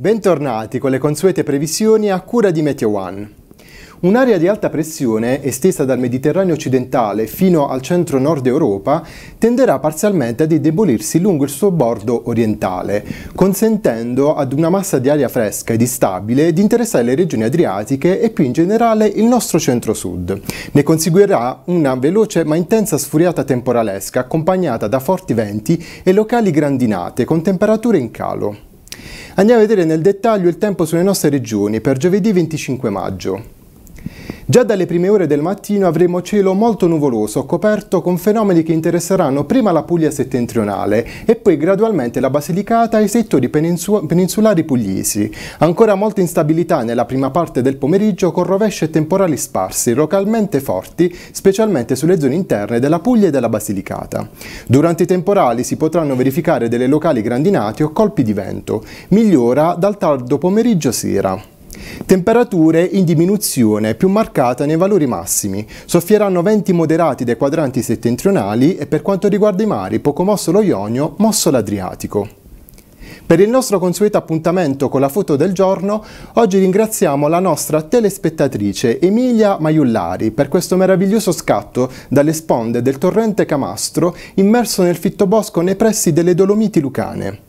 Bentornati con le consuete previsioni a cura di Meteo One. Un'area di alta pressione, estesa dal Mediterraneo occidentale fino al centro-nord Europa, tenderà parzialmente ad indebolirsi lungo il suo bordo orientale, consentendo ad una massa di aria fresca ed instabile di interessare le regioni adriatiche e più in generale il nostro centro-sud. Ne conseguirà una veloce ma intensa sfuriata temporalesca accompagnata da forti venti e locali grandinate con temperature in calo. Andiamo a vedere nel dettaglio il tempo sulle nostre regioni per giovedì 25 maggio. Già dalle prime ore del mattino avremo cielo molto nuvoloso, coperto con fenomeni che interesseranno prima la Puglia settentrionale e poi gradualmente la Basilicata e i settori peninsulari pugliesi. Ancora molta instabilità nella prima parte del pomeriggio con rovesci e temporali sparsi, localmente forti, specialmente sulle zone interne della Puglia e della Basilicata. Durante i temporali si potranno verificare delle locali grandinate o colpi di vento. Migliora dal tardo pomeriggio sera. Temperature in diminuzione più marcata nei valori massimi. Soffieranno venti moderati dai quadranti settentrionali e per quanto riguarda i mari, poco mosso lo Ionio, mosso l'Adriatico. Per il nostro consueto appuntamento con la foto del giorno, oggi ringraziamo la nostra telespettatrice Emilia Maiullari per questo meraviglioso scatto dalle sponde del torrente Camastro immerso nel fitto bosco nei pressi delle Dolomiti Lucane.